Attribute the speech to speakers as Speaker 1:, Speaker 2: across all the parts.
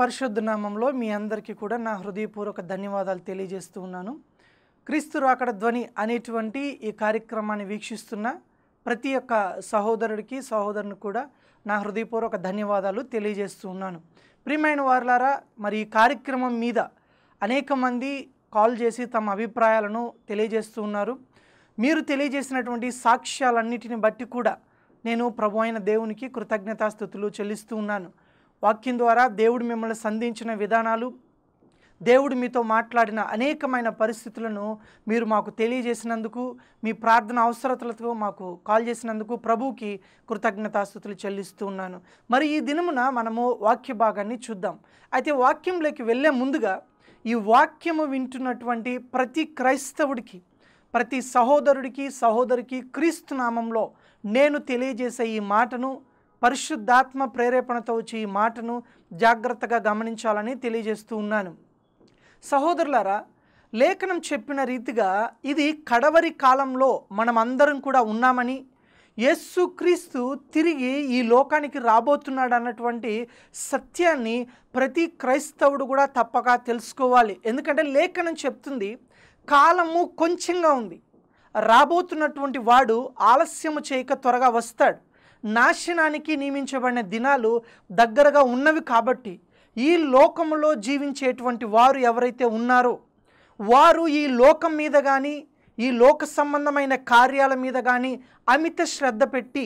Speaker 1: పరిశుద్ధ నామంలో మీ అందరికీ కూడా నా హృదయపూర్వక ధన్యవాదాలు తెలియజేస్తూ ఉన్నాను క్రీస్తు రాకడ ధ్వని అనేటువంటి ఈ కార్యక్రమాన్ని వీక్షిస్తున్న ప్రతి ఒక్క సహోదరుడికి సహోదరుని కూడా నా హృదయపూర్వక ధన్యవాదాలు తెలియజేస్తూ ఉన్నాను ప్రియమైన వారులారా మరి ఈ కార్యక్రమం మీద అనేక మంది కాల్ చేసి తమ అభిప్రాయాలను తెలియజేస్తూ ఉన్నారు మీరు తెలియజేసినటువంటి సాక్ష్యాలన్నిటిని బట్టి కూడా నేను ప్రభు అయిన దేవునికి కృతజ్ఞతాస్థుతులు చెల్లిస్తూ ఉన్నాను వాక్యం ద్వారా దేవుడు మిమ్మల్ని సంధించిన విధానాలు దేవుడు మీతో మాట్లాడిన అనేకమైన పరిస్థితులను మీరు మాకు తెలియజేసినందుకు మీ ప్రార్థన అవసరతలతో మాకు కాల్ చేసినందుకు ప్రభువుకి కృతజ్ఞతాస్థుతులు చెల్లిస్తూ ఉన్నాను మరి ఈ దినమున మనము వాక్య భాగాన్ని చూద్దాం అయితే వాక్యంలోకి వెళ్ళే ముందుగా ఈ వాక్యము వింటున్నటువంటి ప్రతి క్రైస్తవుడికి ప్రతి సహోదరుడికి సహోదరికి క్రీస్తు నామంలో నేను తెలియజేసే ఈ మాటను పరిశుద్ధాత్మ ప్రేరేపణతో వచ్చి ఈ మాటను జాగ్రత్తగా గమనించాలని తెలియజేస్తూ ఉన్నాను సహోదరులారా లేఖనం చెప్పిన రీతిగా ఇది కడవరి కాలంలో మనమందరం కూడా ఉన్నామని యేసుక్రీస్తు తిరిగి ఈ లోకానికి రాబోతున్నాడు అన్నటువంటి సత్యాన్ని ప్రతి క్రైస్తవుడు కూడా తప్పక తెలుసుకోవాలి ఎందుకంటే లేఖనం చెప్తుంది కాలము కొంచెంగా ఉంది రాబోతున్నటువంటి వాడు ఆలస్యము చేయక త్వరగా వస్తాడు నాశనానికి నియమించబడిన దినాలు దగ్గరగా ఉన్నవి కాబట్టి ఈ లోకంలో జీవించేటువంటి వారు ఎవరైతే ఉన్నారో వారు ఈ లోకం మీద కానీ ఈ లోక సంబంధమైన కార్యాల మీద కానీ అమిత శ్రద్ధ పెట్టి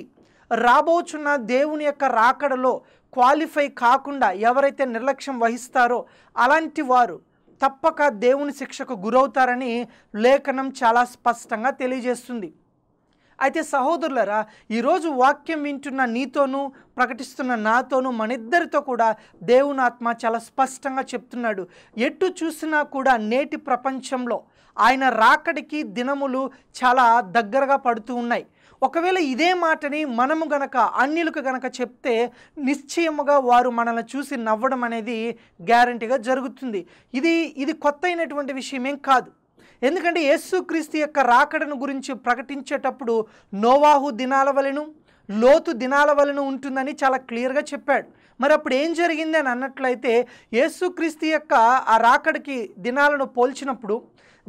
Speaker 1: రాబోచున్న దేవుని యొక్క రాకడలో క్వాలిఫై కాకుండా ఎవరైతే నిర్లక్ష్యం వహిస్తారో అలాంటి వారు తప్పక దేవుని శిక్షకు గురవుతారని లేఖనం చాలా స్పష్టంగా తెలియజేస్తుంది అయితే సహోదరులరా ఈరోజు వాక్యం వింటున్న నీతోనూ ప్రకటిస్తున్న నాతోనూ మనిద్దరితో కూడా దేవునాత్మ చాలా స్పష్టంగా చెప్తున్నాడు ఎటు చూసినా కూడా నేటి ప్రపంచంలో ఆయన రాకడికి దినములు చాలా దగ్గరగా పడుతూ ఉన్నాయి ఒకవేళ ఇదే మాటని మనము గనక అన్యులకు గనక చెప్తే నిశ్చయముగా వారు మనల్ని చూసి నవ్వడం అనేది గ్యారంటీగా జరుగుతుంది ఇది ఇది కొత్త అయినటువంటి విషయమేం కాదు ఎందుకంటే యేసుక్రీస్తు యొక్క రాకడను గురించి ప్రకటించేటప్పుడు నోవాహు దినాల వలెను లోతు దినాల వలన ఉంటుందని చాలా క్లియర్గా చెప్పాడు మరి అప్పుడు ఏం జరిగింది అని అన్నట్లయితే యేసుక్రీస్తు యొక్క ఆ రాకడికి దినాలను పోల్చినప్పుడు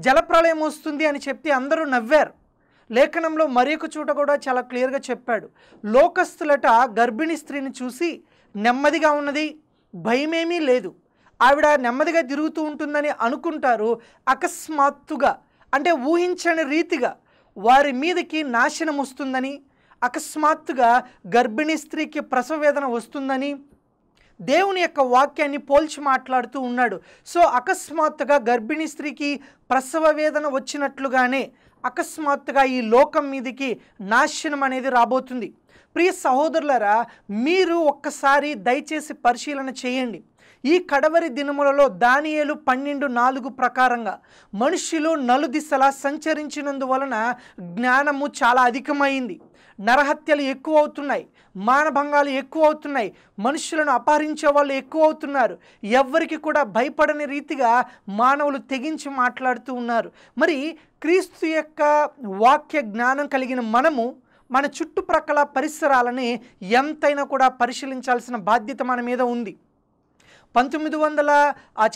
Speaker 1: జలప్రళయం వస్తుంది అని చెప్పి అందరూ నవ్వారు లేఖనంలో మరొక చోట కూడా చాలా క్లియర్గా చెప్పాడు లోకస్తులట గర్భిణీ స్త్రీని చూసి నెమ్మదిగా ఉన్నది భయమేమీ లేదు ఆవిడ నెమ్మదిగా తిరుగుతూ ఉంటుందని అనుకుంటారు అకస్మాత్తుగా అంటే ఊహించని రీతిగా వారి మీదకి నాశనం వస్తుందని అకస్మాత్తుగా గర్భిణీ స్త్రీకి వేదన వస్తుందని దేవుని యొక్క వాక్యాన్ని పోల్చి మాట్లాడుతూ ఉన్నాడు సో అకస్మాత్తుగా గర్భిణీ స్త్రీకి ప్రసవ వేదన వచ్చినట్లుగానే అకస్మాత్తుగా ఈ లోకం మీదకి నాశనం అనేది రాబోతుంది ప్రియ సహోదరులరా మీరు ఒక్కసారి దయచేసి పరిశీలన చేయండి ఈ కడవరి దినములలో దానియేలు పన్నెండు నాలుగు ప్రకారంగా మనుషులు నలుదిశలా సంచరించినందువలన జ్ఞానము చాలా అధికమైంది నరహత్యలు ఎక్కువ అవుతున్నాయి మానభంగాలు ఎక్కువ అవుతున్నాయి మనుషులను అపహరించే వాళ్ళు ఎక్కువ అవుతున్నారు ఎవ్వరికి కూడా భయపడని రీతిగా మానవులు తెగించి మాట్లాడుతూ ఉన్నారు మరి క్రీస్తు యొక్క వాక్య జ్ఞానం కలిగిన మనము మన చుట్టుప్రక్కల పరిసరాలని ఎంతైనా కూడా పరిశీలించాల్సిన బాధ్యత మన మీద ఉంది పంతొమ్మిది వందల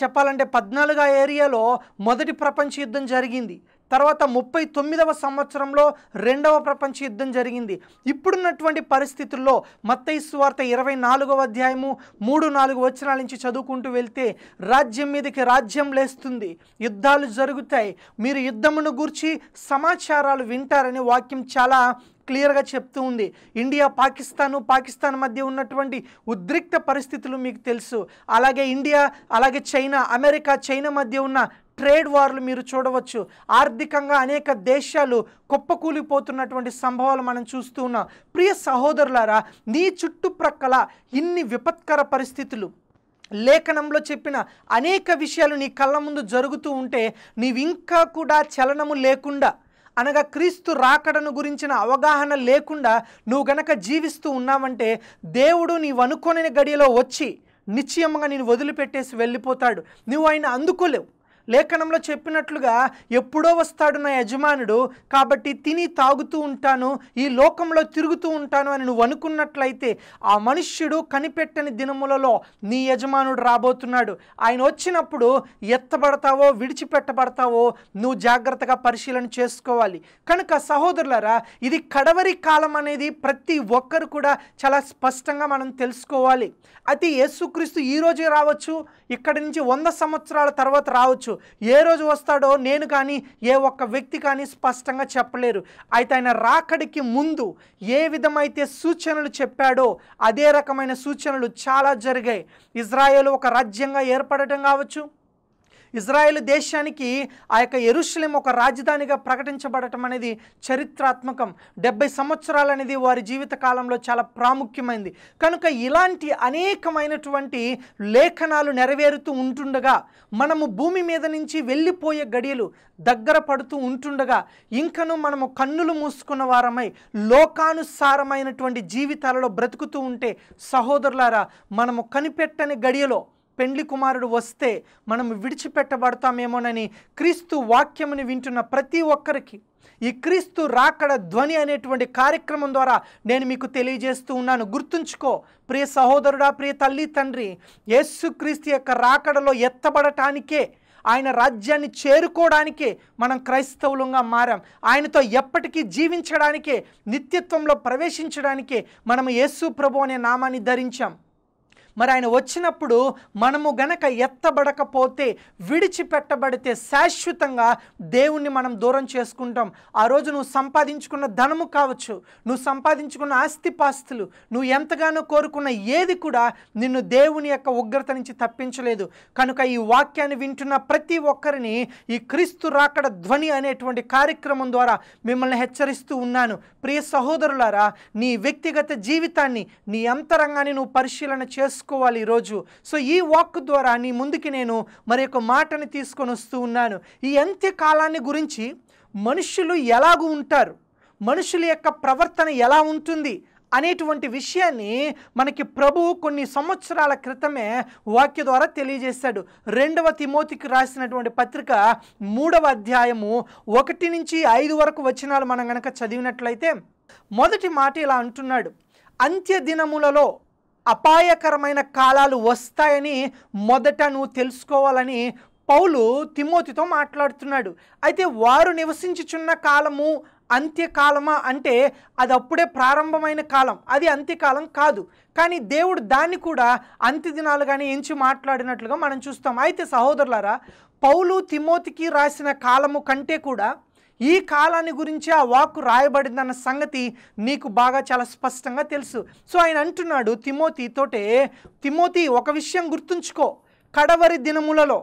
Speaker 1: చెప్పాలంటే పద్నాలుగు ఏరియాలో మొదటి ప్రపంచ యుద్ధం జరిగింది తర్వాత ముప్పై తొమ్మిదవ సంవత్సరంలో రెండవ ప్రపంచ యుద్ధం జరిగింది ఇప్పుడున్నటువంటి పరిస్థితుల్లో మత్తయి వార్త ఇరవై నాలుగవ అధ్యాయము మూడు నాలుగు వచనాల నుంచి చదువుకుంటూ వెళ్తే రాజ్యం మీదకి రాజ్యం లేస్తుంది యుద్ధాలు జరుగుతాయి మీరు యుద్ధమును గూర్చి సమాచారాలు వింటారని వాక్యం చాలా క్లియర్గా చెప్తూ ఉంది ఇండియా పాకిస్తాను పాకిస్తాన్ మధ్య ఉన్నటువంటి ఉద్రిక్త పరిస్థితులు మీకు తెలుసు అలాగే ఇండియా అలాగే చైనా అమెరికా చైనా మధ్య ఉన్న ట్రేడ్ వార్లు మీరు చూడవచ్చు ఆర్థికంగా అనేక దేశాలు కుప్పకూలిపోతున్నటువంటి సంభవాలు మనం చూస్తూ ఉన్నాం ప్రియ సహోదరులారా నీ చుట్టుప్రక్కల ఇన్ని విపత్కర పరిస్థితులు లేఖనంలో చెప్పిన అనేక విషయాలు నీ కళ్ళ ముందు జరుగుతూ ఉంటే నీవింకా కూడా చలనము లేకుండా అనగా క్రీస్తు రాకడను గురించిన అవగాహన లేకుండా నువ్వు గనక జీవిస్తూ ఉన్నావంటే దేవుడు నీవు అనుకోని గడియలో వచ్చి నిశ్చయంగా నేను వదిలిపెట్టేసి వెళ్ళిపోతాడు నువ్వు ఆయన అందుకోలేవు లేఖనంలో చెప్పినట్లుగా ఎప్పుడో వస్తాడు నా యజమానుడు కాబట్టి తిని తాగుతూ ఉంటాను ఈ లోకంలో తిరుగుతూ ఉంటాను అని నువ్వు అనుకున్నట్లయితే ఆ మనుష్యుడు కనిపెట్టని దినములలో నీ యజమానుడు రాబోతున్నాడు ఆయన వచ్చినప్పుడు ఎత్తబడతావో విడిచిపెట్టబడతావో నువ్వు జాగ్రత్తగా పరిశీలన చేసుకోవాలి కనుక సహోదరులారా ఇది కడవరి కాలం అనేది ప్రతి ఒక్కరు కూడా చాలా స్పష్టంగా మనం తెలుసుకోవాలి అయితే యేసుక్రీస్తు ఈరోజు రావచ్చు ఇక్కడి నుంచి వంద సంవత్సరాల తర్వాత రావచ్చు ఏ రోజు వస్తాడో నేను కానీ ఏ ఒక్క వ్యక్తి కానీ స్పష్టంగా చెప్పలేరు అయితే ఆయన రాకడికి ముందు ఏ విధమైతే సూచనలు చెప్పాడో అదే రకమైన సూచనలు చాలా జరిగాయి ఇజ్రాయెల్ ఒక రాజ్యంగా ఏర్పడటం కావచ్చు ఇజ్రాయెల్ దేశానికి ఆ యొక్క ఎరుషులేం ఒక రాజధానిగా ప్రకటించబడటం అనేది చరిత్రాత్మకం డెబ్బై సంవత్సరాలు అనేది వారి జీవిత కాలంలో చాలా ప్రాముఖ్యమైంది కనుక ఇలాంటి అనేకమైనటువంటి లేఖనాలు నెరవేరుతూ ఉంటుండగా మనము భూమి మీద నుంచి వెళ్ళిపోయే గడియలు దగ్గర పడుతూ ఉంటుండగా ఇంకను మనము కన్నులు మూసుకున్న వారమై లోకానుసారమైనటువంటి జీవితాలలో బ్రతుకుతూ ఉంటే సహోదరులారా మనము కనిపెట్టని గడియలో పెండ్లి కుమారుడు వస్తే మనం విడిచిపెట్టబడతామేమోనని క్రీస్తు వాక్యముని వింటున్న ప్రతి ఒక్కరికి ఈ క్రీస్తు రాకడ ధ్వని అనేటువంటి కార్యక్రమం ద్వారా నేను మీకు తెలియజేస్తూ ఉన్నాను గుర్తుంచుకో ప్రియ సహోదరుడా ప్రియ తల్లి తండ్రి యేసుక్రీస్తు యొక్క రాకడలో ఎత్తబడటానికే ఆయన రాజ్యాన్ని చేరుకోవడానికే మనం క్రైస్తవులంగా మారాం ఆయనతో ఎప్పటికీ జీవించడానికే నిత్యత్వంలో ప్రవేశించడానికే మనం యేసు ప్రభు అనే నామాన్ని ధరించాం మరి ఆయన వచ్చినప్పుడు మనము గనక ఎత్తబడకపోతే విడిచిపెట్టబడితే శాశ్వతంగా దేవుణ్ణి మనం దూరం చేసుకుంటాం ఆ రోజు నువ్వు సంపాదించుకున్న ధనము కావచ్చు నువ్వు సంపాదించుకున్న ఆస్తిపాస్తులు నువ్వు ఎంతగానో కోరుకున్న ఏది కూడా నిన్ను దేవుని యొక్క ఉగ్రత నుంచి తప్పించలేదు కనుక ఈ వాక్యాన్ని వింటున్న ప్రతి ఒక్కరిని ఈ క్రీస్తు రాకడ ధ్వని అనేటువంటి కార్యక్రమం ద్వారా మిమ్మల్ని హెచ్చరిస్తూ ఉన్నాను ప్రియ సహోదరులారా నీ వ్యక్తిగత జీవితాన్ని నీ అంతరంగాన్ని నువ్వు పరిశీలన చేస్తూ తీసుకోవాలి ఈరోజు సో ఈ వాక్ ద్వారా నీ ముందుకి నేను మరి యొక్క మాటని తీసుకొని వస్తూ ఉన్నాను ఈ అంత్యకాలాన్ని గురించి మనుషులు ఎలాగూ ఉంటారు మనుషుల యొక్క ప్రవర్తన ఎలా ఉంటుంది అనేటువంటి విషయాన్ని మనకి ప్రభువు కొన్ని సంవత్సరాల క్రితమే వాక్య ద్వారా తెలియజేశాడు రెండవ తిమోతికి రాసినటువంటి పత్రిక మూడవ అధ్యాయము ఒకటి నుంచి ఐదు వరకు వచ్చినాలు మనం కనుక చదివినట్లయితే మొదటి మాట ఇలా అంటున్నాడు అంత్య దినములలో అపాయకరమైన కాలాలు వస్తాయని మొదట నువ్వు తెలుసుకోవాలని పౌలు తిమోతితో మాట్లాడుతున్నాడు అయితే వారు నివసించుచున్న కాలము అంత్యకాలమా అంటే అది అప్పుడే ప్రారంభమైన కాలం అది అంత్యకాలం కాదు కానీ దేవుడు దాన్ని కూడా అంత్యదినాలుగానే ఎంచి మాట్లాడినట్లుగా మనం చూస్తాం అయితే సహోదరులారా పౌలు తిమోతికి రాసిన కాలము కంటే కూడా ఈ కాలాన్ని గురించి ఆ వాక్కు రాయబడిందన్న సంగతి నీకు బాగా చాలా స్పష్టంగా తెలుసు సో ఆయన అంటున్నాడు తిమోతితోటే తిమోతి ఒక విషయం గుర్తుంచుకో కడవరి దినములలో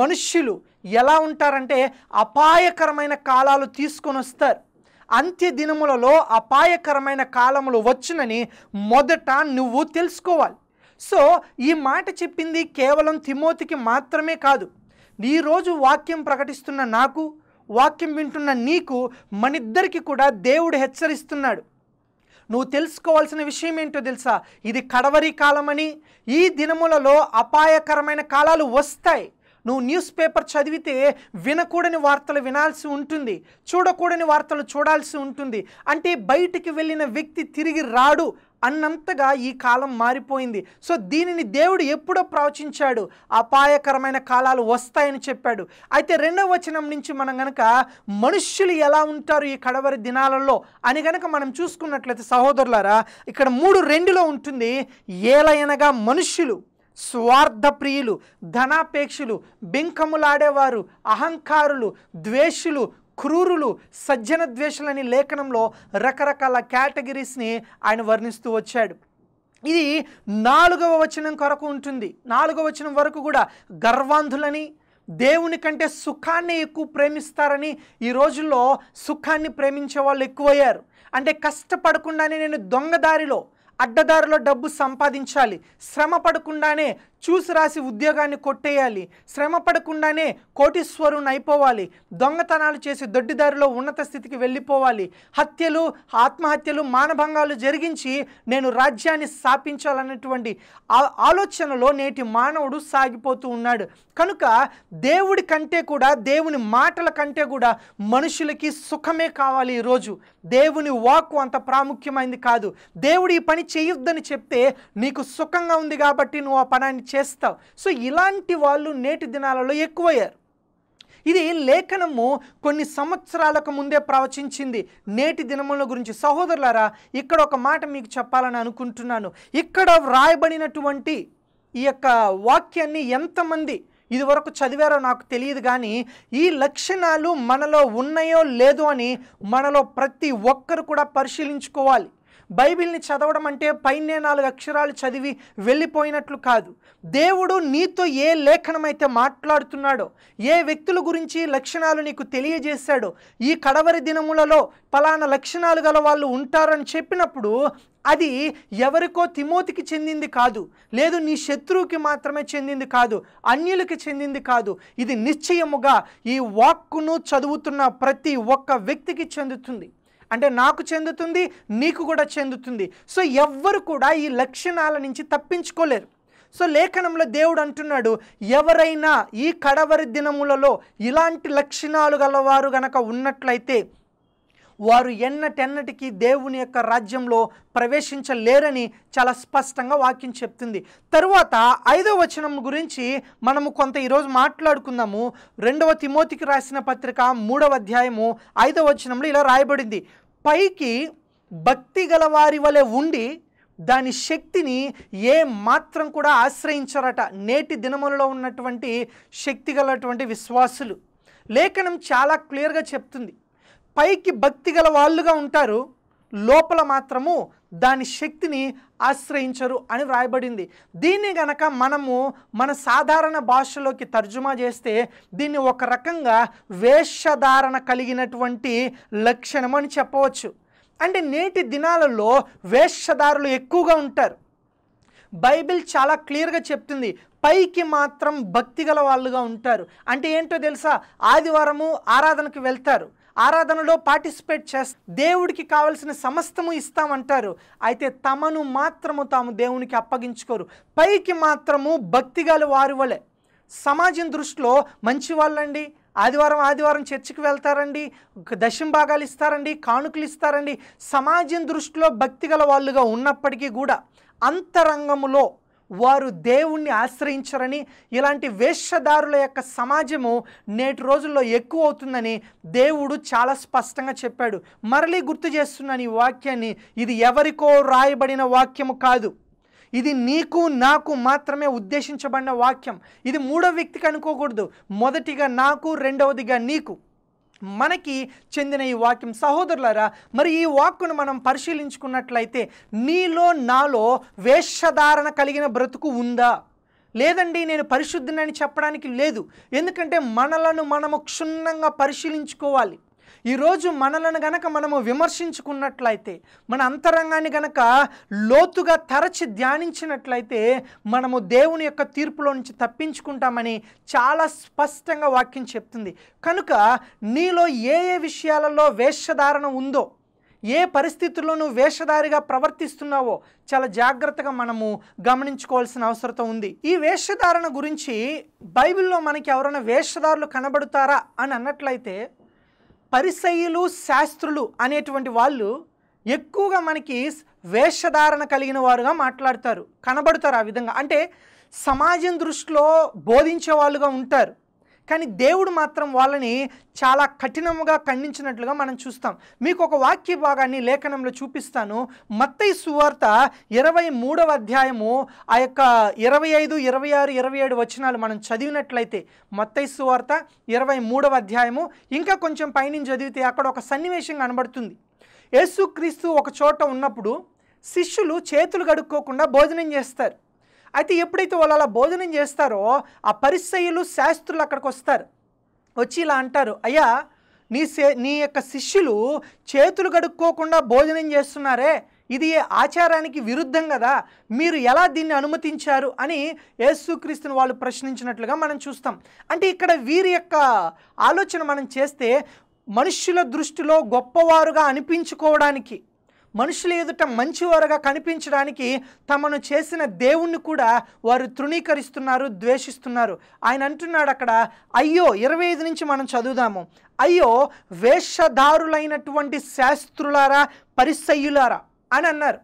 Speaker 1: మనుష్యులు ఎలా ఉంటారంటే అపాయకరమైన కాలాలు తీసుకొని వస్తారు అంత్య దినములలో అపాయకరమైన కాలములు వచ్చునని మొదట నువ్వు తెలుసుకోవాలి సో ఈ మాట చెప్పింది కేవలం తిమోతికి మాత్రమే కాదు ఈరోజు వాక్యం ప్రకటిస్తున్న నాకు వాక్యం వింటున్న నీకు మనిద్దరికి కూడా దేవుడు హెచ్చరిస్తున్నాడు నువ్వు తెలుసుకోవాల్సిన విషయం ఏంటో తెలుసా ఇది కడవరి కాలమని ఈ దినములలో అపాయకరమైన కాలాలు వస్తాయి నువ్వు న్యూస్ పేపర్ చదివితే వినకూడని వార్తలు వినాల్సి ఉంటుంది చూడకూడని వార్తలు చూడాల్సి ఉంటుంది అంటే బయటికి వెళ్ళిన వ్యక్తి తిరిగి రాడు అన్నంతగా ఈ కాలం మారిపోయింది సో దీనిని దేవుడు ఎప్పుడో ప్రవచించాడు అపాయకరమైన కాలాలు వస్తాయని చెప్పాడు అయితే రెండవ వచనం నుంచి మనం గనక మనుష్యులు ఎలా ఉంటారు ఈ కడవరి దినాలలో అని గనక మనం చూసుకున్నట్లయితే సహోదరులారా ఇక్కడ మూడు రెండులో ఉంటుంది ఏలయనగా మనుష్యులు స్వార్థ ప్రియులు ధనాపేక్షలు బింకములాడేవారు అహంకారులు ద్వేషులు క్రూరులు సజ్జన ద్వేషులని లేఖనంలో రకరకాల కేటగిరీస్ని ఆయన వర్ణిస్తూ వచ్చాడు ఇది నాలుగవ వచనం కొరకు ఉంటుంది నాలుగవ వచనం వరకు కూడా గర్వాంధులని దేవుని కంటే సుఖాన్ని ఎక్కువ ప్రేమిస్తారని ఈ రోజుల్లో సుఖాన్ని ప్రేమించే వాళ్ళు ఎక్కువయ్యారు అంటే కష్టపడకుండానే నేను దొంగదారిలో అడ్డదారిలో డబ్బు సంపాదించాలి శ్రమ పడకుండానే చూసి రాసి ఉద్యోగాన్ని కొట్టేయాలి శ్రమ పడకుండానే కోటీశ్వరుని అయిపోవాలి దొంగతనాలు చేసి దొడ్డిదారిలో ఉన్నత స్థితికి వెళ్ళిపోవాలి హత్యలు ఆత్మహత్యలు మానభంగాలు జరిగించి నేను రాజ్యాన్ని స్థాపించాలన్నటువంటి ఆలోచనలో నేటి మానవుడు సాగిపోతూ ఉన్నాడు కనుక దేవుడి కంటే కూడా దేవుని మాటల కంటే కూడా మనుషులకి సుఖమే కావాలి ఈరోజు దేవుని వాక్కు అంత ప్రాముఖ్యమైంది కాదు దేవుడు ఈ పని చేయొద్దని చెప్తే నీకు సుఖంగా ఉంది కాబట్టి నువ్వు ఆ పనాన్ని చేస్తావు సో ఇలాంటి వాళ్ళు నేటి దినాలలో ఎక్కువయ్యారు ఇది లేఖనము కొన్ని సంవత్సరాలకు ముందే ప్రవచించింది నేటి దినముల గురించి సహోదరులారా ఇక్కడ ఒక మాట మీకు చెప్పాలని అనుకుంటున్నాను ఇక్కడ వ్రాయబడినటువంటి ఈ యొక్క వాక్యాన్ని ఎంతమంది ఇదివరకు చదివారో నాకు తెలియదు కానీ ఈ లక్షణాలు మనలో ఉన్నాయో లేదో అని మనలో ప్రతి ఒక్కరు కూడా పరిశీలించుకోవాలి బైబిల్ని చదవడం అంటే పైనే నాలుగు అక్షరాలు చదివి వెళ్ళిపోయినట్లు కాదు దేవుడు నీతో ఏ లేఖనం అయితే మాట్లాడుతున్నాడో ఏ వ్యక్తుల గురించి లక్షణాలు నీకు తెలియజేశాడో ఈ కడవరి దినములలో పలానా లక్షణాలు గల వాళ్ళు ఉంటారని చెప్పినప్పుడు అది ఎవరికో తిమోతికి చెందింది కాదు లేదు నీ శత్రువుకి మాత్రమే చెందింది కాదు అన్యులకి చెందింది కాదు ఇది నిశ్చయముగా ఈ వాక్కును చదువుతున్న ప్రతి ఒక్క వ్యక్తికి చెందుతుంది అంటే నాకు చెందుతుంది నీకు కూడా చెందుతుంది సో ఎవ్వరు కూడా ఈ లక్షణాల నుంచి తప్పించుకోలేరు సో లేఖనంలో దేవుడు అంటున్నాడు ఎవరైనా ఈ కడవరి దినములలో ఇలాంటి లక్షణాలు గలవారు గనక ఉన్నట్లయితే వారు ఎన్నటెన్నటికీ దేవుని యొక్క రాజ్యంలో ప్రవేశించలేరని చాలా స్పష్టంగా వాక్యం చెప్తుంది తరువాత ఐదో వచనం గురించి మనము కొంత ఈరోజు మాట్లాడుకుందాము రెండవ తిమోతికి రాసిన పత్రిక మూడవ అధ్యాయము ఐదవ వచనంలో ఇలా రాయబడింది పైకి భక్తి గల వారి వలె ఉండి దాని శక్తిని ఏ మాత్రం కూడా ఆశ్రయించరట నేటి దినములలో ఉన్నటువంటి శక్తి గలటువంటి విశ్వాసులు లేఖనం చాలా క్లియర్గా చెప్తుంది పైకి భక్తి గల వాళ్ళుగా ఉంటారు లోపల మాత్రము దాని శక్తిని ఆశ్రయించరు అని వ్రాయబడింది దీన్ని గనక మనము మన సాధారణ భాషలోకి తర్జుమా చేస్తే దీన్ని ఒక రకంగా వేషధారణ కలిగినటువంటి లక్షణం అని చెప్పవచ్చు అంటే నేటి దినాలలో వేషధారులు ఎక్కువగా ఉంటారు బైబిల్ చాలా క్లియర్గా చెప్తుంది పైకి మాత్రం భక్తి గల వాళ్ళుగా ఉంటారు అంటే ఏంటో తెలుసా ఆదివారము ఆరాధనకు వెళ్తారు ఆరాధనలో పార్టిసిపేట్ చేస్తా దేవుడికి కావలసిన సమస్తము ఇస్తామంటారు అయితే తమను మాత్రము తాము దేవునికి అప్పగించుకోరు పైకి మాత్రము భక్తి వారి వలె సమాజం దృష్టిలో మంచి వాళ్ళండి ఆదివారం ఆదివారం చర్చికి వెళ్తారండి దశం భాగాలు ఇస్తారండి కానుకలు ఇస్తారండి సమాజం దృష్టిలో భక్తి వాళ్ళుగా ఉన్నప్పటికీ కూడా అంతరంగములో వారు దేవుణ్ణి ఆశ్రయించరని ఇలాంటి వేషధారుల యొక్క సమాజము నేటి రోజుల్లో ఎక్కువ అవుతుందని దేవుడు చాలా స్పష్టంగా చెప్పాడు మరలీ గుర్తు చేస్తున్నాను ఈ వాక్యాన్ని ఇది ఎవరికో రాయబడిన వాక్యము కాదు ఇది నీకు నాకు మాత్రమే ఉద్దేశించబడిన వాక్యం ఇది మూడో వ్యక్తికి అనుకోకూడదు మొదటిగా నాకు రెండవదిగా నీకు మనకి చెందిన ఈ వాక్యం సహోదరులరా మరి ఈ వాక్కును మనం పరిశీలించుకున్నట్లయితే నీలో నాలో వేషధారణ కలిగిన బ్రతుకు ఉందా లేదండి నేను పరిశుద్ధినని చెప్పడానికి లేదు ఎందుకంటే మనలను మనము క్షుణ్ణంగా పరిశీలించుకోవాలి ఈరోజు మనలను గనక మనము విమర్శించుకున్నట్లయితే మన అంతరంగాన్ని గనక లోతుగా తరచి ధ్యానించినట్లయితే మనము దేవుని యొక్క తీర్పులో నుంచి తప్పించుకుంటామని చాలా స్పష్టంగా వాక్యం చెప్తుంది కనుక నీలో ఏ ఏ విషయాలలో వేషధారణ ఉందో ఏ పరిస్థితుల్లో నువ్వు వేషధారిగా ప్రవర్తిస్తున్నావో చాలా జాగ్రత్తగా మనము గమనించుకోవాల్సిన అవసరత ఉంది ఈ వేషధారణ గురించి బైబిల్లో మనకి ఎవరైనా వేషధారులు కనబడుతారా అని అన్నట్లయితే పరిసయులు శాస్త్రులు అనేటువంటి వాళ్ళు ఎక్కువగా మనకి వేషధారణ కలిగిన వారుగా మాట్లాడతారు కనబడతారు ఆ విధంగా అంటే సమాజం దృష్టిలో బోధించే వాళ్ళుగా ఉంటారు కానీ దేవుడు మాత్రం వాళ్ళని చాలా కఠినముగా ఖండించినట్లుగా మనం చూస్తాం మీకు ఒక వాక్య భాగాన్ని లేఖనంలో చూపిస్తాను మత్తయి సువార్త ఇరవై మూడవ అధ్యాయము ఆ యొక్క ఇరవై ఐదు ఇరవై ఆరు ఇరవై ఏడు వచనాలు మనం చదివినట్లయితే మత్తయి సువార్త ఇరవై మూడవ అధ్యాయము ఇంకా కొంచెం పైనుంచి చదివితే అక్కడ ఒక సన్నివేశం కనబడుతుంది యేసుక్రీస్తు ఒక చోట ఉన్నప్పుడు శిష్యులు చేతులు కడుక్కోకుండా భోజనం చేస్తారు అయితే ఎప్పుడైతే వాళ్ళు అలా భోజనం చేస్తారో ఆ పరిసయులు శాస్త్రులు అక్కడికి వస్తారు వచ్చి ఇలా అంటారు అయ్యా నీ సే నీ యొక్క శిష్యులు చేతులు గడుక్కోకుండా భోజనం చేస్తున్నారే ఇది ఆచారానికి విరుద్ధం కదా మీరు ఎలా దీన్ని అనుమతించారు అని యేసుక్రీస్తుని వాళ్ళు ప్రశ్నించినట్లుగా మనం చూస్తాం అంటే ఇక్కడ వీరి యొక్క ఆలోచన మనం చేస్తే మనుష్యుల దృష్టిలో గొప్పవారుగా అనిపించుకోవడానికి మనుషుల ఎదుట మంచివారుగా కనిపించడానికి తమను చేసిన దేవుణ్ణి కూడా వారు తృణీకరిస్తున్నారు ద్వేషిస్తున్నారు ఆయన అంటున్నాడు అక్కడ అయ్యో ఇరవై ఐదు నుంచి మనం చదువుదాము అయ్యో వేషధారులైనటువంటి శాస్త్రులారా పరిసయ్యులారా అని అన్నారు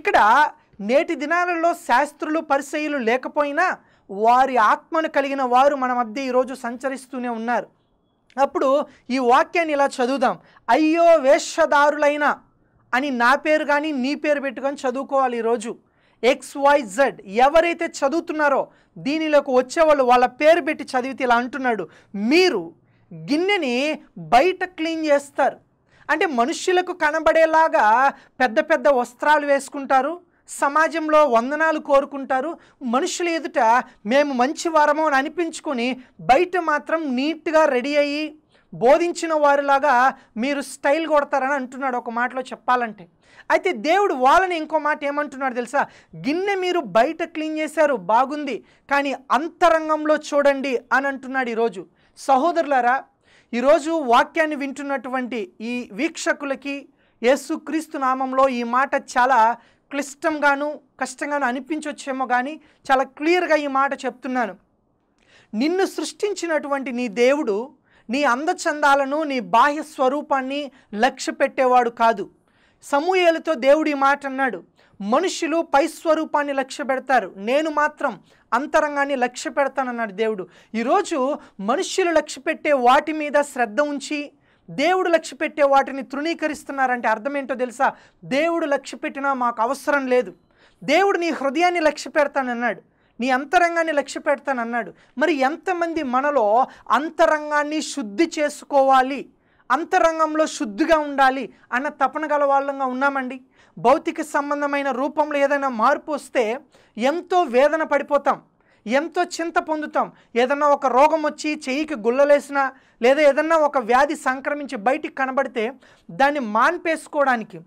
Speaker 1: ఇక్కడ నేటి దినాలలో శాస్త్రులు పరిసయ్యులు లేకపోయినా వారి ఆత్మను కలిగిన వారు మన మధ్య ఈరోజు సంచరిస్తూనే ఉన్నారు అప్పుడు ఈ వాక్యాన్ని ఇలా చదువుదాం అయ్యో వేషధారులైన అని నా పేరు కానీ నీ పేరు పెట్టుకొని చదువుకోవాలి ఈరోజు ఎక్స్ వై జెడ్ ఎవరైతే చదువుతున్నారో దీనిలోకి వచ్చేవాళ్ళు వాళ్ళ పేరు పెట్టి చదివితే ఇలా అంటున్నాడు మీరు గిన్నెని బయట క్లీన్ చేస్తారు అంటే మనుష్యులకు కనబడేలాగా పెద్ద పెద్ద వస్త్రాలు వేసుకుంటారు సమాజంలో వందనాలు కోరుకుంటారు మనుషులు ఎదుట మేము మంచి వారము అని అనిపించుకొని బయట మాత్రం నీట్గా రెడీ అయ్యి బోధించిన వారిలాగా మీరు స్టైల్ కొడతారని అంటున్నాడు ఒక మాటలో చెప్పాలంటే అయితే దేవుడు వాళ్ళని ఇంకో మాట ఏమంటున్నాడు తెలుసా గిన్నె మీరు బయట క్లీన్ చేశారు బాగుంది కానీ అంతరంగంలో చూడండి అని అంటున్నాడు ఈరోజు సహోదరులారా ఈరోజు వాక్యాన్ని వింటున్నటువంటి ఈ వీక్షకులకి యేసుక్రీస్తు నామంలో ఈ మాట చాలా క్లిష్టంగాను కష్టంగాను అనిపించవచ్చేమో కానీ చాలా క్లియర్గా ఈ మాట చెప్తున్నాను నిన్ను సృష్టించినటువంటి నీ దేవుడు నీ అందచందాలను నీ బాహ్య స్వరూపాన్ని లక్ష్య పెట్టేవాడు కాదు సమూహలతో దేవుడి మాట అన్నాడు మనుషులు పై స్వరూపాన్ని లక్ష్య పెడతారు నేను మాత్రం అంతరంగాన్ని లక్ష్య పెడతానన్నాడు దేవుడు ఈరోజు మనుష్యులు లక్ష్య పెట్టే వాటి మీద శ్రద్ధ ఉంచి దేవుడు లక్ష్య పెట్టే వాటిని తృణీకరిస్తున్నారంటే అర్థం ఏంటో తెలుసా దేవుడు లక్ష్య పెట్టినా మాకు అవసరం లేదు దేవుడు నీ హృదయాన్ని లక్ష్య పెడతానన్నాడు నీ అంతరంగాన్ని లక్ష్య పెడతానన్నాడు మరి ఎంతమంది మనలో అంతరంగాన్ని శుద్ధి చేసుకోవాలి అంతరంగంలో శుద్ధిగా ఉండాలి అన్న తపన గల వాళ్ళంగా ఉన్నామండి భౌతిక సంబంధమైన రూపంలో ఏదైనా మార్పు వస్తే ఎంతో వేదన పడిపోతాం ఎంతో చింత పొందుతాం ఏదన్నా ఒక రోగం వచ్చి చెయ్యికి గుల్లలేసినా లేదా ఏదన్నా ఒక వ్యాధి సంక్రమించి బయటికి కనబడితే దాన్ని మాన్పేసుకోవడానికి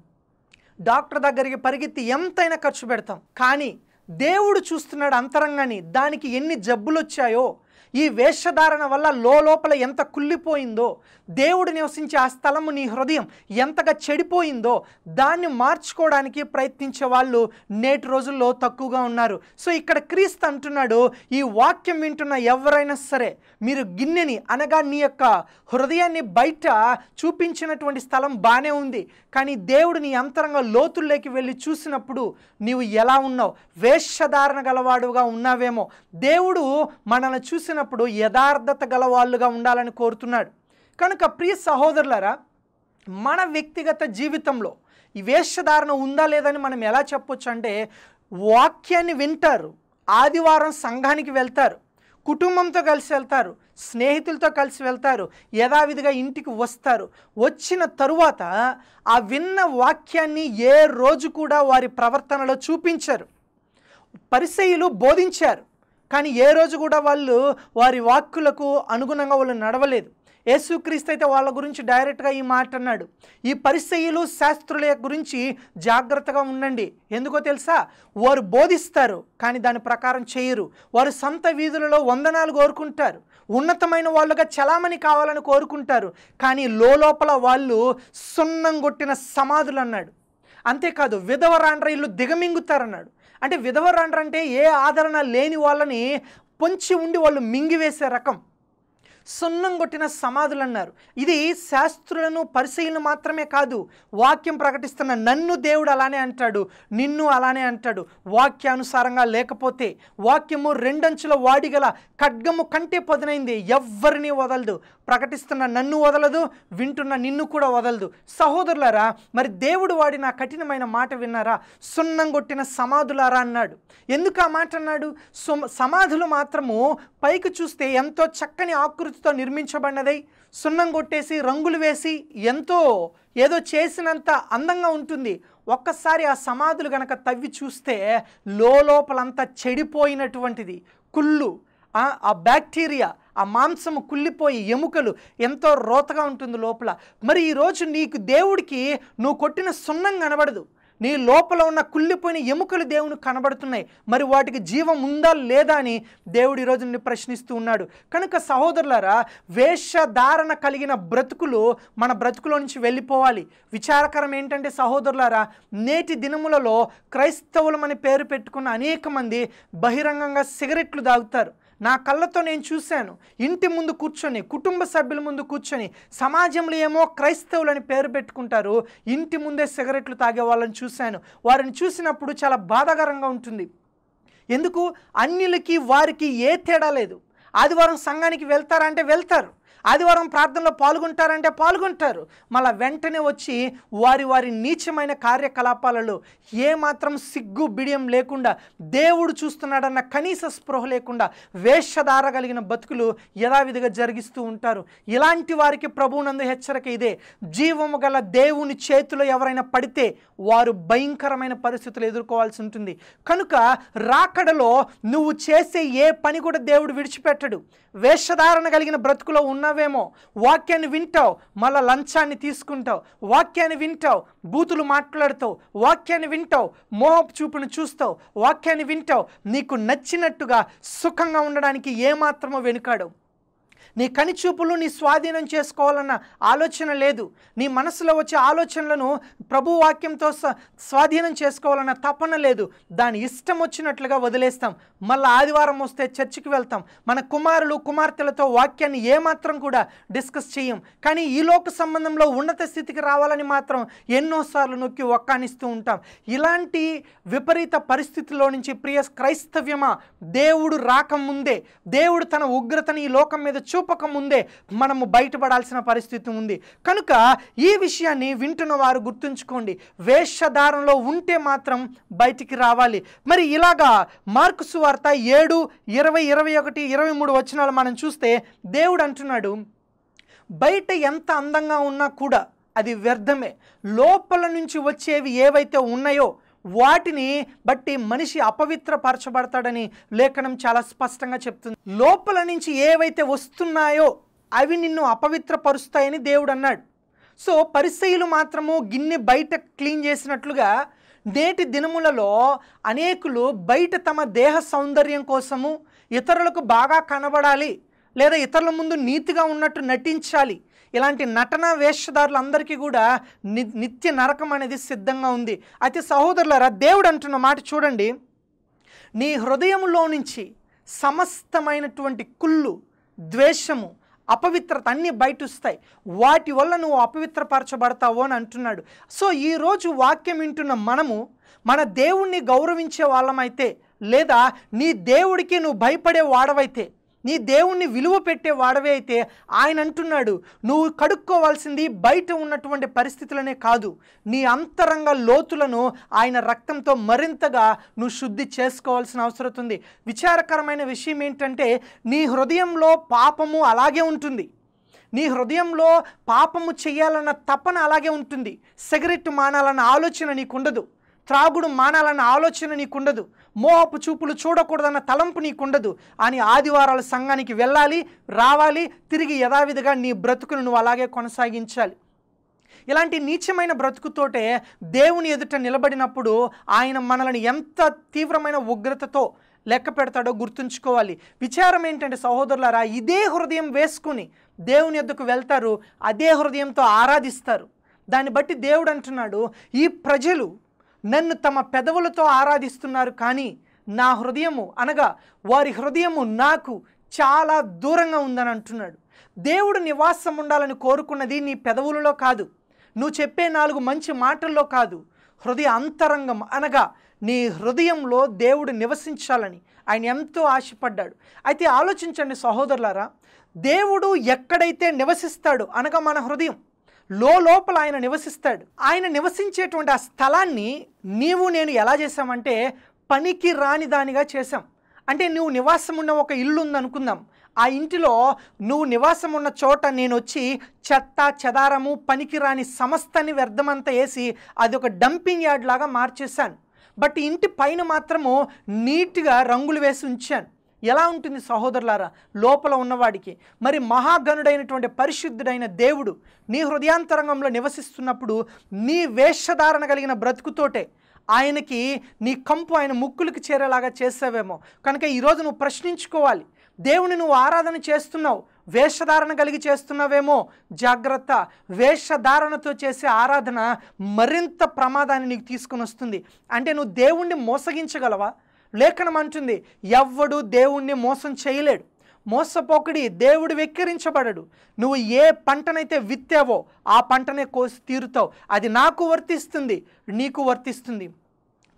Speaker 1: డాక్టర్ దగ్గరికి పరిగెత్తి ఎంతైనా ఖర్చు పెడతాం కానీ దేవుడు చూస్తున్నాడు అంతరంగాన్ని దానికి ఎన్ని జబ్బులు వచ్చాయో ఈ వేషధారణ వల్ల లోపల ఎంత కుళ్ళిపోయిందో దేవుడు నివసించే ఆ స్థలము నీ హృదయం ఎంతగా చెడిపోయిందో దాన్ని మార్చుకోవడానికి ప్రయత్నించే వాళ్ళు నేటి రోజుల్లో తక్కువగా ఉన్నారు సో ఇక్కడ క్రీస్తు అంటున్నాడు ఈ వాక్యం వింటున్న ఎవరైనా సరే మీరు గిన్నెని అనగా నీ యొక్క హృదయాన్ని బయట చూపించినటువంటి స్థలం బాగానే ఉంది కానీ దేవుడు నీ అంతరంగ లోతుల్లోకి వెళ్ళి చూసినప్పుడు నీవు ఎలా ఉన్నావు వేషధారణ గలవాడుగా ఉన్నావేమో దేవుడు మనల్ని చూసి చూసినప్పుడు యథార్థత గలవాళ్ళుగా ఉండాలని కోరుతున్నాడు కనుక ప్రియ సహోదరులరా మన వ్యక్తిగత జీవితంలో ఈ వేషధారణ ఉందా లేదని మనం ఎలా చెప్పొచ్చు అంటే వాక్యాన్ని వింటారు ఆదివారం సంఘానికి వెళ్తారు కుటుంబంతో కలిసి వెళ్తారు స్నేహితులతో కలిసి వెళ్తారు యథావిధిగా ఇంటికి వస్తారు వచ్చిన తరువాత ఆ విన్న వాక్యాన్ని ఏ రోజు కూడా వారి ప్రవర్తనలో చూపించరు పరిసయులు బోధించారు కానీ ఏ రోజు కూడా వాళ్ళు వారి వాక్కులకు అనుగుణంగా వాళ్ళు నడవలేదు యేసుక్రీస్తు అయితే వాళ్ళ గురించి డైరెక్ట్గా ఈ మాట అన్నాడు ఈ పరిస్థితులు శాస్త్రుల గురించి జాగ్రత్తగా ఉండండి ఎందుకో తెలుసా వారు బోధిస్తారు కానీ దాని ప్రకారం చేయరు వారు సొంత వీధులలో వందనాలు కోరుకుంటారు ఉన్నతమైన వాళ్ళుగా చలామణి కావాలని కోరుకుంటారు కానీ లోపల వాళ్ళు సున్నం కొట్టిన సమాధులు అన్నాడు అంతేకాదు విధవరాండ్ర ఇల్లు దిగమింగుతారన్నాడు అంటే అంటారంటే ఏ ఆదరణ లేని వాళ్ళని పొంచి ఉండి వాళ్ళు మింగివేసే రకం సున్నం కొట్టిన సమాధులు అన్నారు ఇది శాస్త్రులను పరిశీలన మాత్రమే కాదు వాక్యం ప్రకటిస్తున్న నన్ను దేవుడు అలానే అంటాడు నిన్ను అలానే అంటాడు వాక్యానుసారంగా లేకపోతే వాక్యము రెండంచుల వాడిగల ఖడ్గము కంటే పొదనైంది ఎవ్వరిని వదలదు ప్రకటిస్తున్న నన్ను వదలదు వింటున్న నిన్ను కూడా వదలదు సహోదరులారా మరి దేవుడు వాడిన కఠినమైన మాట విన్నారా సున్నం కొట్టిన సమాధులారా అన్నాడు ఎందుకు ఆ మాట అన్నాడు సమాధులు మాత్రము పైకి చూస్తే ఎంతో చక్కని ఆకృతితో నిర్మించబడినదై సున్నం కొట్టేసి రంగులు వేసి ఎంతో ఏదో చేసినంత అందంగా ఉంటుంది ఒక్కసారి ఆ సమాధులు గనక తవ్వి చూస్తే లోపలంతా చెడిపోయినటువంటిది కుళ్ళు ఆ బ్యాక్టీరియా ఆ మాంసము కుళ్ళిపోయి ఎముకలు ఎంతో రోతగా ఉంటుంది లోపల మరి ఈరోజు నీకు దేవుడికి నువ్వు కొట్టిన సున్నం కనబడదు నీ లోపల ఉన్న కుళ్ళిపోయిన ఎముకలు దేవుని కనబడుతున్నాయి మరి వాటికి జీవం ఉందా లేదా అని దేవుడు ఈరోజు నిన్ను ప్రశ్నిస్తూ ఉన్నాడు కనుక సహోదరులారా వేషధారణ కలిగిన బ్రతుకులు మన బ్రతుకులో నుంచి వెళ్ళిపోవాలి విచారకరం ఏంటంటే సహోదరులారా నేటి దినములలో క్రైస్తవులమని పేరు పెట్టుకున్న అనేక మంది బహిరంగంగా సిగరెట్లు తాగుతారు నా కళ్ళతో నేను చూశాను ఇంటి ముందు కూర్చొని కుటుంబ సభ్యుల ముందు కూర్చొని సమాజంలో ఏమో అని పేరు పెట్టుకుంటారు ఇంటి ముందే సిగరెట్లు తాగే వాళ్ళని చూశాను వారిని చూసినప్పుడు చాలా బాధాకరంగా ఉంటుంది ఎందుకు అన్నిలకి వారికి ఏ తేడా లేదు ఆదివారం సంఘానికి వెళ్తారా అంటే వెళ్తారు ఆదివారం ప్రార్థనలో పాల్గొంటారంటే పాల్గొంటారు మళ్ళీ వెంటనే వచ్చి వారి వారి నీచమైన కార్యకలాపాలలో ఏమాత్రం సిగ్గు బిడియం లేకుండా దేవుడు చూస్తున్నాడన్న కనీస స్పృహ లేకుండా వేషధార కలిగిన బతుకులు యథావిధిగా జరిగిస్తూ ఉంటారు ఇలాంటి వారికి ప్రభువునందు హెచ్చరిక ఇదే జీవము గల దేవుని చేతిలో ఎవరైనా పడితే వారు భయంకరమైన పరిస్థితులు ఎదుర్కోవాల్సి ఉంటుంది కనుక రాకడలో నువ్వు చేసే ఏ పని కూడా దేవుడు విడిచిపెట్టడు వేషధారణ కలిగిన బ్రతుకులో ఉన్నావేమో వాక్యాన్ని వింటావు మళ్ళా లంచాన్ని తీసుకుంటావు వాక్యాన్ని వింటావు బూతులు మాట్లాడతావు వాక్యాన్ని వింటావు మోహపు చూపును చూస్తావు వాక్యాన్ని వింటావు నీకు నచ్చినట్టుగా సుఖంగా ఉండడానికి ఏమాత్రమో వెనుకాడు నీ కనిచూపులు నీ స్వాధీనం చేసుకోవాలన్న ఆలోచన లేదు నీ మనసులో వచ్చే ఆలోచనలను ప్రభు వాక్యంతో స్వాధీనం చేసుకోవాలన్న తపన లేదు దాని ఇష్టం వచ్చినట్లుగా వదిలేస్తాం మళ్ళీ ఆదివారం వస్తే చర్చికి వెళ్తాం మన కుమారులు కుమార్తెలతో వాక్యాన్ని ఏమాత్రం కూడా డిస్కస్ చేయం కానీ ఈ లోక సంబంధంలో ఉన్నత స్థితికి రావాలని మాత్రం ఎన్నోసార్లు నొక్కి ఒక్కానిస్తూ ఉంటాం ఇలాంటి విపరీత పరిస్థితుల్లో నుంచి ప్రియ క్రైస్తవ్యమా దేవుడు రాకముందే దేవుడు తన ఉగ్రతని ఈ లోకం మీద చూ నిరూపక ముందే మనము బయటపడాల్సిన పరిస్థితి ఉంది కనుక ఈ విషయాన్ని వింటున్న వారు గుర్తుంచుకోండి వేషధారంలో ఉంటే మాత్రం బయటికి రావాలి మరి ఇలాగా మార్కు సువార్త ఏడు ఇరవై ఇరవై ఒకటి ఇరవై మూడు వచ్చినాలు మనం చూస్తే దేవుడు అంటున్నాడు బయట ఎంత అందంగా ఉన్నా కూడా అది వ్యర్థమే లోపల నుంచి వచ్చేవి ఏవైతే ఉన్నాయో వాటిని బట్టి మనిషి అపవిత్రపరచబడతాడని లేఖనం చాలా స్పష్టంగా చెప్తుంది లోపల నుంచి ఏవైతే వస్తున్నాయో అవి నిన్ను అపవిత్రపరుస్తాయని దేవుడు అన్నాడు సో పరిశైలు మాత్రము గిన్నె బయట క్లీన్ చేసినట్లుగా నేటి దినములలో అనేకులు బయట తమ దేహ సౌందర్యం కోసము ఇతరులకు బాగా కనబడాలి లేదా ఇతరుల ముందు నీతిగా ఉన్నట్టు నటించాలి ఇలాంటి నటన అందరికీ కూడా ని నిత్య నరకం అనేది సిద్ధంగా ఉంది అయితే సహోదరులరా దేవుడు అంటున్న మాట చూడండి నీ హృదయంలో నుంచి సమస్తమైనటువంటి కుళ్ళు ద్వేషము అపవిత్రత అన్నీ బయటొస్తాయి వాటి వల్ల నువ్వు అపవిత్రపరచబడతావో అని అంటున్నాడు సో ఈరోజు వాక్యం వింటున్న మనము మన దేవుణ్ణి గౌరవించే వాళ్ళమైతే లేదా నీ దేవుడికి నువ్వు భయపడే వాడవైతే నీ దేవుణ్ణి విలువ పెట్టే వాడవే అయితే ఆయన అంటున్నాడు నువ్వు కడుక్కోవాల్సింది బయట ఉన్నటువంటి పరిస్థితులనే కాదు నీ అంతరంగ లోతులను ఆయన రక్తంతో మరింతగా నువ్వు శుద్ధి చేసుకోవాల్సిన అవసరం ఉంది విచారకరమైన విషయం ఏంటంటే నీ హృదయంలో పాపము అలాగే ఉంటుంది నీ హృదయంలో పాపము చేయాలన్న తపన అలాగే ఉంటుంది సిగరెట్ మానాలన్న ఆలోచన నీకుండదు త్రాగుడు మానాలన్న ఆలోచన నీకుండదు మోహపు చూపులు చూడకూడదన్న తలంపు నీకుండదు అని ఆదివారాల సంఘానికి వెళ్ళాలి రావాలి తిరిగి యథావిధిగా నీ బ్రతుకును నువ్వు అలాగే కొనసాగించాలి ఇలాంటి నీచమైన బ్రతుకుతోటే దేవుని ఎదుట నిలబడినప్పుడు ఆయన మనల్ని ఎంత తీవ్రమైన ఉగ్రతతో లెక్క పెడతాడో గుర్తుంచుకోవాలి విచారం ఏంటంటే సహోదరులారా ఇదే హృదయం వేసుకుని దేవుని ఎద్దుకు వెళ్తారు అదే హృదయంతో ఆరాధిస్తారు దాన్ని బట్టి దేవుడు అంటున్నాడు ఈ ప్రజలు నన్ను తమ పెదవులతో ఆరాధిస్తున్నారు కానీ నా హృదయము అనగా వారి హృదయము నాకు చాలా దూరంగా ఉందని అంటున్నాడు దేవుడు నివాసం ఉండాలని కోరుకున్నది నీ పెదవులలో కాదు నువ్వు చెప్పే నాలుగు మంచి మాటల్లో కాదు హృదయ అంతరంగం అనగా నీ హృదయంలో దేవుడు నివసించాలని ఆయన ఎంతో ఆశపడ్డాడు అయితే ఆలోచించండి సహోదరులారా దేవుడు ఎక్కడైతే నివసిస్తాడు అనగా మన హృదయం లోపల ఆయన నివసిస్తాడు ఆయన నివసించేటువంటి ఆ స్థలాన్ని నీవు నేను ఎలా చేశామంటే పనికి రాని దానిగా చేశాం అంటే నువ్వు నివాసం ఉన్న ఒక ఇల్లు ఉందనుకుందాం ఆ ఇంటిలో నువ్వు నివాసం ఉన్న చోట నేను వచ్చి చెత్త చెదారము పనికిరాని సమస్తని వ్యర్థమంతా వేసి అది ఒక డంపింగ్ యార్డ్ లాగా మార్చేశాను బట్ ఇంటి పైన మాత్రము నీట్గా రంగులు వేసి ఉంచాను ఎలా ఉంటుంది సహోదరులారా లోపల ఉన్నవాడికి మరి మహాగనుడైనటువంటి పరిశుద్ధుడైన దేవుడు నీ హృదయాంతరంగంలో నివసిస్తున్నప్పుడు నీ వేషధారణ కలిగిన బ్రతుకుతోటే ఆయనకి నీ కంపు ఆయన ముక్కులకు చేరేలాగా చేసావేమో కనుక ఈరోజు నువ్వు ప్రశ్నించుకోవాలి దేవుని నువ్వు ఆరాధన చేస్తున్నావు వేషధారణ కలిగి చేస్తున్నావేమో జాగ్రత్త వేషధారణతో చేసే ఆరాధన మరింత ప్రమాదాన్ని నీకు తీసుకుని వస్తుంది అంటే నువ్వు దేవుణ్ణి మోసగించగలవా లేఖనం అంటుంది ఎవ్వడు దేవుణ్ణి మోసం చేయలేడు మోసపోకడి దేవుడు వెక్కిరించబడడు నువ్వు ఏ పంటనైతే విత్తావో ఆ పంటనే కోసి తీరుతావు అది నాకు వర్తిస్తుంది నీకు వర్తిస్తుంది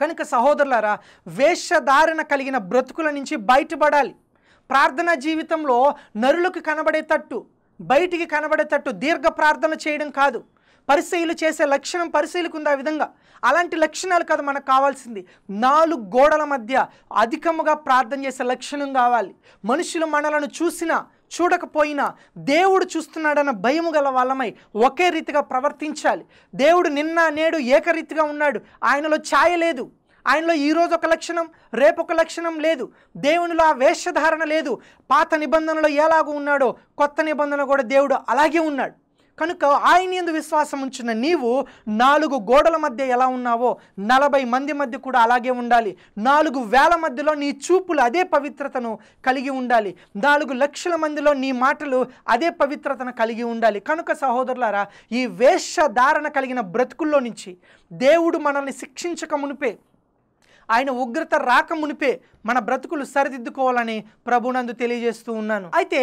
Speaker 1: కనుక సహోదరులారా వేషధారణ కలిగిన బ్రతుకుల నుంచి బయటపడాలి ప్రార్థన జీవితంలో నరులకు కనబడేటట్టు బయటికి కనబడేటట్టు దీర్ఘ ప్రార్థన చేయడం కాదు పరిశీలు చేసే లక్షణం పరిశైలకు ఆ విధంగా అలాంటి లక్షణాలు కాదు మనకు కావాల్సింది నాలుగు గోడల మధ్య అధికముగా ప్రార్థన చేసే లక్షణం కావాలి మనుషులు మనలను చూసినా చూడకపోయినా దేవుడు చూస్తున్నాడన్న భయము గల వాళ్ళమై ఒకే రీతిగా ప్రవర్తించాలి దేవుడు నిన్న నేడు ఏకరీతిగా ఉన్నాడు ఆయనలో ఛాయ లేదు ఆయనలో ఈరోజు ఒక లక్షణం రేపు ఒక లక్షణం లేదు దేవునిలో ఆ వేషధారణ లేదు పాత నిబంధనలో ఎలాగూ ఉన్నాడో కొత్త నిబంధన కూడా దేవుడు అలాగే ఉన్నాడు కనుక ఆయన ఎందు విశ్వాసం ఉంచిన నీవు నాలుగు గోడల మధ్య ఎలా ఉన్నావో నలభై మంది మధ్య కూడా అలాగే ఉండాలి నాలుగు వేల మధ్యలో నీ చూపులు అదే పవిత్రతను కలిగి ఉండాలి నాలుగు లక్షల మందిలో నీ మాటలు అదే పవిత్రతను కలిగి ఉండాలి కనుక సహోదరులారా ఈ వేషధారణ కలిగిన బ్రతుకుల్లో నుంచి దేవుడు మనల్ని శిక్షించక మునిపే ఆయన ఉగ్రత రాక మునిపే మన బ్రతుకులు సరిదిద్దుకోవాలని ప్రభునందు తెలియజేస్తూ ఉన్నాను అయితే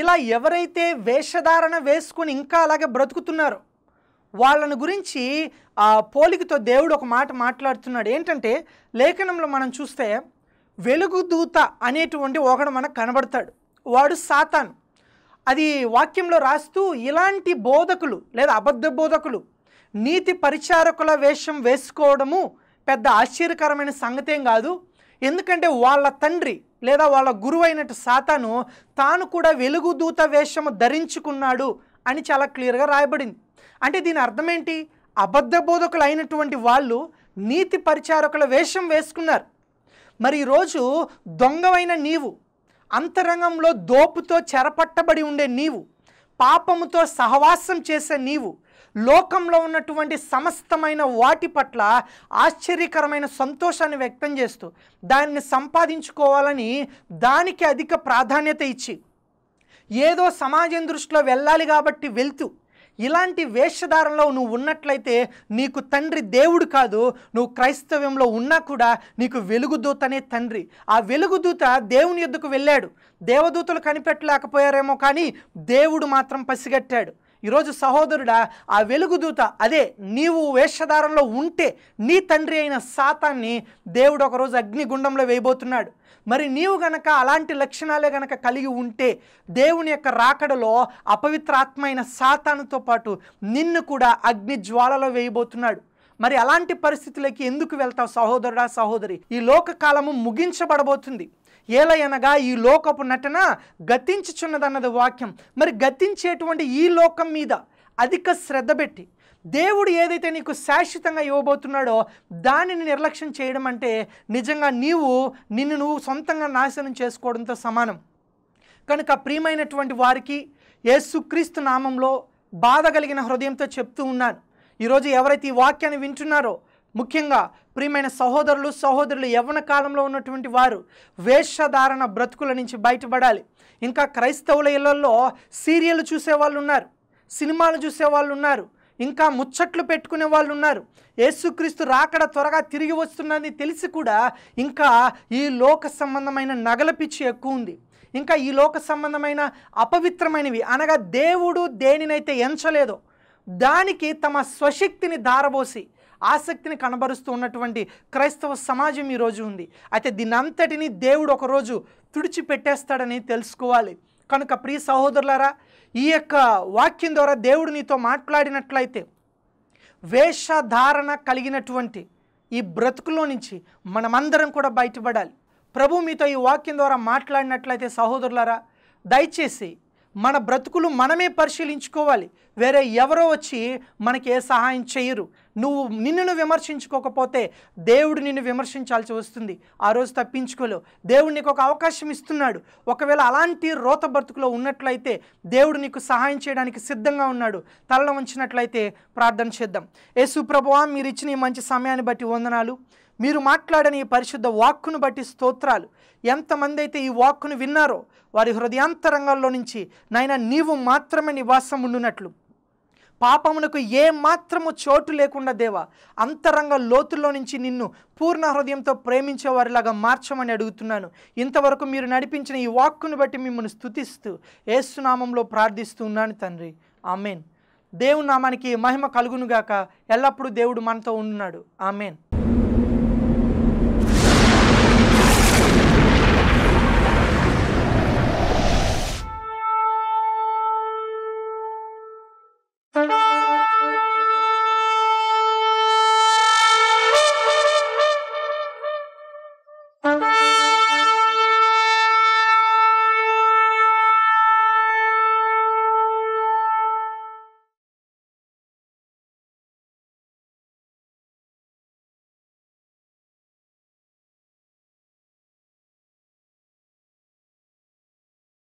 Speaker 1: ఇలా ఎవరైతే వేషధారణ వేసుకుని ఇంకా అలాగే బ్రతుకుతున్నారో వాళ్ళను గురించి ఆ పోలికతో దేవుడు ఒక మాట మాట్లాడుతున్నాడు ఏంటంటే లేఖనంలో మనం చూస్తే వెలుగు దూత అనేటువంటి ఒకడు మనకు కనబడతాడు వాడు సాతాన్ అది వాక్యంలో రాస్తూ ఇలాంటి బోధకులు లేదా అబద్ధ బోధకులు నీతి పరిచారకుల వేషం వేసుకోవడము పెద్ద ఆశ్చర్యకరమైన సంగతేం కాదు ఎందుకంటే వాళ్ళ తండ్రి లేదా వాళ్ళ గురువు అయినట్టు సాతాను తాను కూడా వెలుగు దూత వేషము ధరించుకున్నాడు అని చాలా క్లియర్గా రాయబడింది అంటే దీని అర్థం ఏంటి అబద్ధ బోధకులు అయినటువంటి వాళ్ళు నీతి పరిచారకుల వేషం వేసుకున్నారు మరి ఈరోజు దొంగవైన నీవు అంతరంగంలో దోపుతో చెరపట్టబడి ఉండే నీవు పాపముతో సహవాసం చేసే నీవు లోకంలో ఉన్నటువంటి సమస్తమైన వాటి పట్ల ఆశ్చర్యకరమైన సంతోషాన్ని వ్యక్తం చేస్తూ దాన్ని సంపాదించుకోవాలని దానికి అధిక ప్రాధాన్యత ఇచ్చి ఏదో సమాజం దృష్టిలో వెళ్ళాలి కాబట్టి వెళ్తూ ఇలాంటి వేషధారంలో నువ్వు ఉన్నట్లయితే నీకు తండ్రి దేవుడు కాదు నువ్వు క్రైస్తవ్యంలో ఉన్నా కూడా నీకు వెలుగుదూతనే తండ్రి ఆ వెలుగుదూత దేవుని ఎద్దుకు వెళ్ళాడు దేవదూతలు కనిపెట్టలేకపోయారేమో కానీ దేవుడు మాత్రం పసిగట్టాడు ఈరోజు సహోదరుడా ఆ వెలుగుదూత అదే నీవు వేషధారంలో ఉంటే నీ తండ్రి అయిన సాతాన్ని దేవుడు ఒకరోజు అగ్నిగుండంలో వేయబోతున్నాడు మరి నీవు గనక అలాంటి లక్షణాలే గనక కలిగి ఉంటే దేవుని యొక్క రాకడలో అపవిత్రాత్మైన అయిన సాతానుతో పాటు నిన్ను కూడా అగ్ని జ్వాలలో వేయబోతున్నాడు మరి అలాంటి పరిస్థితులకి ఎందుకు వెళ్తావు సహోదరుడా సహోదరి ఈ లోక కాలము ముగించబడబోతుంది ఏలయనగా ఈ లోకపు నటన గతించుచున్నదన్నది వాక్యం మరి గతించేటువంటి ఈ లోకం మీద అధిక శ్రద్ధ పెట్టి దేవుడు ఏదైతే నీకు శాశ్వతంగా ఇవ్వబోతున్నాడో దానిని నిర్లక్ష్యం చేయడం అంటే నిజంగా నీవు నిన్ను నువ్వు సొంతంగా నాశనం చేసుకోవడంతో సమానం కనుక ప్రియమైనటువంటి వారికి యేసుక్రీస్తు నామంలో బాధ కలిగిన హృదయంతో చెప్తూ ఉన్నాను ఈరోజు ఎవరైతే ఈ వాక్యాన్ని వింటున్నారో ముఖ్యంగా ప్రియమైన సహోదరులు సహోదరులు యవ్వన కాలంలో ఉన్నటువంటి వారు వేషధారణ బ్రతుకుల నుంచి బయటపడాలి ఇంకా క్రైస్తవుల ఇళ్లలో సీరియల్ చూసే వాళ్ళు ఉన్నారు సినిమాలు చూసే వాళ్ళు ఉన్నారు ఇంకా ముచ్చట్లు పెట్టుకునే వాళ్ళు ఉన్నారు యేసుక్రీస్తు రాకడ త్వరగా తిరిగి వస్తున్నది తెలిసి కూడా ఇంకా ఈ లోక సంబంధమైన నగల పిచ్చి ఎక్కువ ఉంది ఇంకా ఈ లోక సంబంధమైన అపవిత్రమైనవి అనగా దేవుడు దేనినైతే ఎంచలేదో దానికి తమ స్వశక్తిని ధారబోసి ఆసక్తిని కనబరుస్తూ ఉన్నటువంటి క్రైస్తవ సమాజం ఈరోజు ఉంది అయితే దీనంతటిని దేవుడు ఒకరోజు తుడిచిపెట్టేస్తాడని తెలుసుకోవాలి కనుక ప్రియ సహోదరులారా ఈ యొక్క వాక్యం ద్వారా దేవుడు నీతో మాట్లాడినట్లయితే వేషధారణ కలిగినటువంటి ఈ బ్రతుకులో నుంచి మనమందరం కూడా బయటపడాలి ప్రభు మీతో ఈ వాక్యం ద్వారా మాట్లాడినట్లయితే సహోదరులారా దయచేసి మన బ్రతుకులు మనమే పరిశీలించుకోవాలి వేరే ఎవరో వచ్చి మనకి ఏ సహాయం చేయరు నువ్వు నిన్ను విమర్శించుకోకపోతే దేవుడు నిన్ను విమర్శించాల్సి వస్తుంది ఆ రోజు తప్పించుకోలేవు దేవుడు నీకు ఒక అవకాశం ఇస్తున్నాడు ఒకవేళ అలాంటి రోత బ్రతుకులో ఉన్నట్లయితే దేవుడు నీకు సహాయం చేయడానికి సిద్ధంగా ఉన్నాడు తలన ఉంచినట్లయితే ప్రార్థన చేద్దాం యేసు ప్రభువా మీరు ఇచ్చిన ఈ మంచి సమయాన్ని బట్టి వందనాలు మీరు మాట్లాడని ఈ పరిశుద్ధ వాక్కును బట్టి స్తోత్రాలు ఎంతమంది అయితే ఈ వాక్కును విన్నారో వారి హృదయాంతరంగాల్లో నుంచి నైనా నీవు మాత్రమే నివాసం ఉండునట్లు పాపమునకు ఏ మాత్రము చోటు లేకుండా దేవా అంతరంగ లోతుల్లో నుంచి నిన్ను పూర్ణ హృదయంతో ప్రేమించే వారిలాగా మార్చమని అడుగుతున్నాను ఇంతవరకు మీరు నడిపించిన ఈ వాక్కును బట్టి మిమ్మల్ని స్థుతిస్తూ ఏసునామంలో ప్రార్థిస్తూ ఉన్నాను తండ్రి ఆమెన్ దేవు నామానికి మహిమ కలుగునుగాక ఎల్లప్పుడూ దేవుడు మనతో ఉన్నాడు ఆమెన్